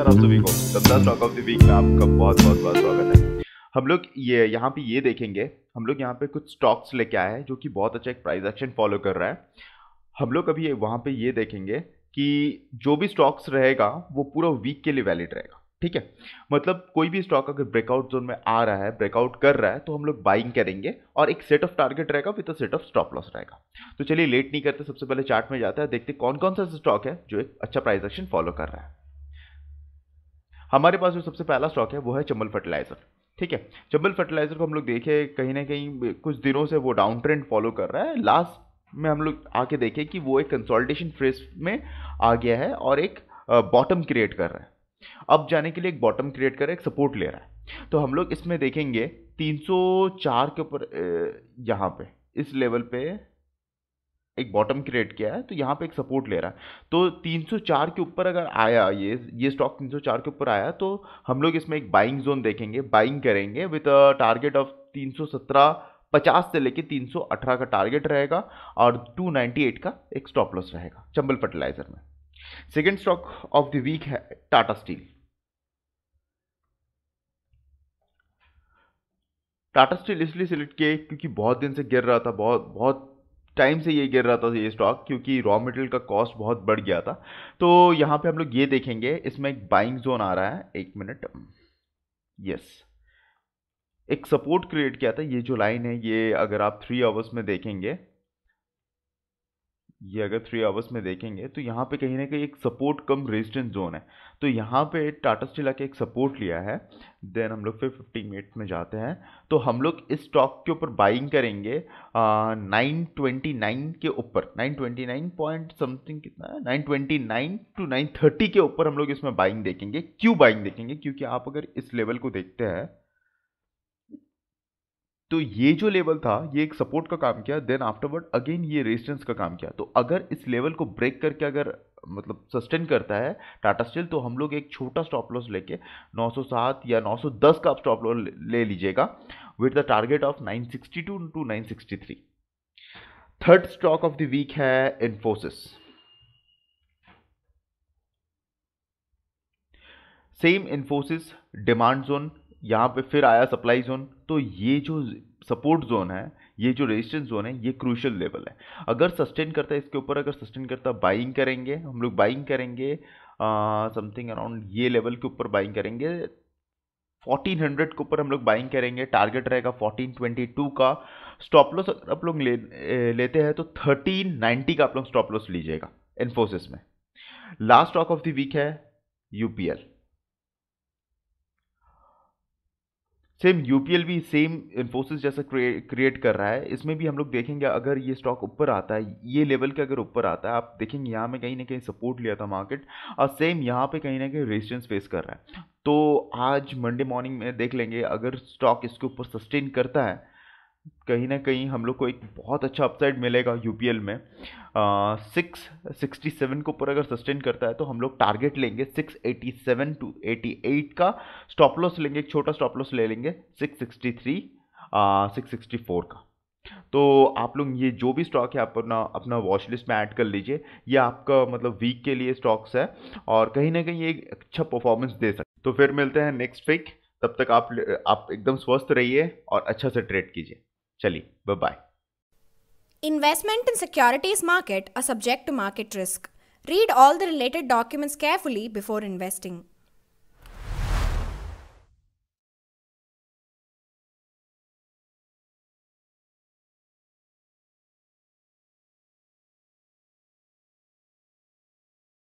और आप सभी को सप्ताह स्टॉक ऑफ द वीक में आपका बहुत बहुत बहुत स्वागत है हम लोग ये यहाँ पे ये देखेंगे हम लोग यहाँ पे कुछ स्टॉक्स लेके आए हैं जो कि बहुत अच्छा एक प्राइस एक्शन फॉलो कर रहा है हम लोग अभी वहाँ पे ये देखेंगे कि जो भी स्टॉक्स रहेगा वो पूरा वीक के लिए वैलिड रहेगा ठीक है मतलब कोई भी स्टॉक अगर ब्रेकआउट जोन में आ रहा है ब्रेकआउट कर रहा है तो हम लोग बाइंग करेंगे और एक सेट ऑफ टारगेट रहेगा with a set of stop loss रहेगा तो चलिए लेट नहीं करते सबसे पहले चार्ट में जाते हैं देखते कौन कौन सा स्टॉक है जो एक अच्छा प्राइस एक्शन फॉलो कर रहा है हमारे पास जो सबसे पहला स्टॉक है वो है चंबल फर्टिलाइजर ठीक है चंबल फर्टिलाइजर को हम लोग देखे कहीं ना कहीं कुछ दिनों से वो डाउन ट्रेंड फॉलो कर रहा है लास्ट में हम लोग आके देखें कि वो एक कंसोल्टेशन फ्रेस में आ गया है और एक बॉटम क्रिएट कर रहा है अब जाने के लिए एक बॉटम क्रिएट कर रहा है एक सपोर्ट ले रहा है तो हम लोग इसमें देखेंगे 304 के ऊपर यहाँ पे इस लेवल पे एक बॉटम क्रिएट किया है तो यहाँ पे एक सपोर्ट ले रहा है तो 304 के ऊपर अगर आया ये ये स्टॉक 304 के ऊपर आया तो हम लोग इसमें एक बाइंग जोन देखेंगे बाइंग करेंगे विद टारगेट ऑफ 317 50 से लेके 318 का टारगेट रहेगा और 298 का एक स्टॉप लॉस रहेगा चंबल फर्टिलाइजर में second stock of the week है टाटा स्टील टाटा स्टील इसलिए सिलेक्ट किए क्योंकि बहुत दिन से गिर रहा था बहुत बहुत टाइम से ये गिर रहा था ये स्टॉक क्योंकि रॉ मटेरियल का कॉस्ट बहुत बढ़ गया था तो यहाँ पे हम लोग ये देखेंगे इसमें एक बाइंग जोन आ रहा है एक मिनट यस एक सपोर्ट क्रिएट किया था ये जो लाइन है ये अगर आप थ्री आवर्स में देखेंगे ये अगर थ्री आवर्स में देखेंगे तो यहाँ पे कहीं ना कहीं एक सपोर्ट कम रेजिस्टेंस जोन है तो यहाँ पे टाटा स्टील आके एक सपोर्ट लिया है देन हम लोग फिर फिफ्टी मिनट में जाते हैं तो हम लोग इस स्टॉक के ऊपर बाइंग करेंगे नाइन ट्वेंटी नाइन के ऊपर nine twenty nine point something कितना है nine twenty nine to nine thirty के ऊपर हम लोग इसमें बाइंग देखेंगे क्यों बाइंग देखेंगे क्योंकि आप अगर इस लेवल को देखते हैं तो ये जो लेवल था ये एक सपोर्ट का काम किया देन आफ्टरवर्ड अगेन ये रेजिस्टेंस का काम किया तो अगर इस लेवल को ब्रेक करके अगर मतलब सस्टेन करता है टाटा स्टील तो हम लोग एक छोटा स्टॉप लॉस लेके 907 या 910 का आप स्टॉप लॉस ले लीजिएगा with the target of 962 to 963 third stock of the week है Infosys same Infosys demand zone यहाँ पे फिर आया सप्लाई जोन तो ये जो सपोर्ट जोन है ये जो रेजिस्टेंस जोन है ये क्रूशल लेवल है अगर सस्टेन करता है इसके ऊपर अगर सस्टेन करता है बाइंग करेंगे हम लोग बाइंग करेंगे समथिंग अराउंड ये लेवल के ऊपर बाइंग करेंगे 1400 के ऊपर हम लोग बाइंग करेंगे टारगेट रहेगा 1422 का स्टॉप लॉस अगर आप लोग ले, लेते हैं तो 1390 का आप लोग स्टॉप लॉस लीजिएगा इन्फोसिस में last stock of the week है UPL same U P L भी सेम इन्फोसिस जैसा क्रिएट कर रहा है इसमें भी हम लोग देखेंगे अगर ये स्टॉक ऊपर आता है ये लेवल के अगर ऊपर आता है आप देखेंगे यहाँ में कहीं ना कहीं सपोर्ट लिया था मार्केट और सेम यहाँ पे कहीं ना कहीं रेजिस्टेंस फेस कर रहा है तो आज मंडे मॉर्निंग में देख लेंगे अगर स्टॉक इसके ऊपर सस्टेन करता है कहीं ना कहीं हम लोग को एक बहुत अच्छा अपसाइड मिलेगा यूपीएल में सिक्स सिक्सटी सेवन के ऊपर अगर सस्टेन करता है तो हम लोग टारगेट लेंगे six eighty seven to eighty eight का स्टॉप लॉस लेंगे एक छोटा स्टॉप लॉस ले लेंगे six sixty three six sixty four का तो आप लोग ये जो भी स्टॉक है आप अपना अपना वॉच लिस्ट में ऐड कर लीजिए ये आपका मतलब वीक के लिए स्टॉक्स है और कहीं ना कहीं ये अच्छा परफॉर्मेंस दे सकते तो फिर मिलते हैं नेक्स्ट वीक तब तक आप आप एकदम स्वस्थ रहिए और अच्छा से ट्रेड कीजिए चलिए bye bye investment in securities market are subject to market risk read all the related documents carefully before investing